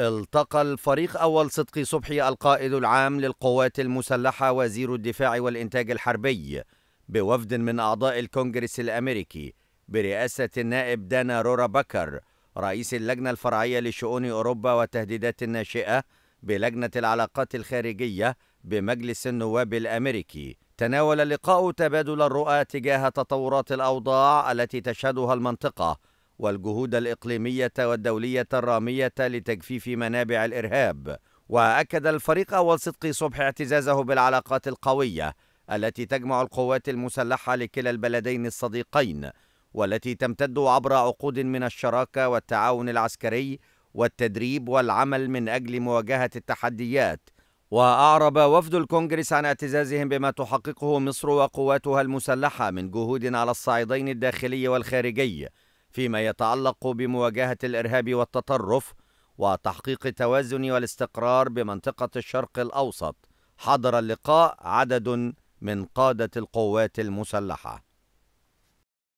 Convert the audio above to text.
التقى الفريق أول صدقي صبحي القائد العام للقوات المسلحة وزير الدفاع والإنتاج الحربي بوفد من أعضاء الكونجرس الأمريكي برئاسة النائب دانا رورا بكر رئيس اللجنة الفرعية لشؤون أوروبا والتهديدات الناشئة بلجنة العلاقات الخارجية بمجلس النواب الأمريكي تناول اللقاء تبادل الرؤى تجاه تطورات الأوضاع التي تشهدها المنطقة والجهود الإقليمية والدولية الرامية لتجفيف منابع الإرهاب وأكد الفريق أول صدقي صبح اعتزازه بالعلاقات القوية التي تجمع القوات المسلحة لكلا البلدين الصديقين والتي تمتد عبر عقود من الشراكة والتعاون العسكري والتدريب والعمل من أجل مواجهة التحديات وأعرب وفد الكونغرس عن اعتزازهم بما تحققه مصر وقواتها المسلحة من جهود على الصعيدين الداخلي والخارجي فيما يتعلق بمواجهة الإرهاب والتطرف وتحقيق التوازن والاستقرار بمنطقة الشرق الأوسط حضر اللقاء عدد من قادة القوات المسلحة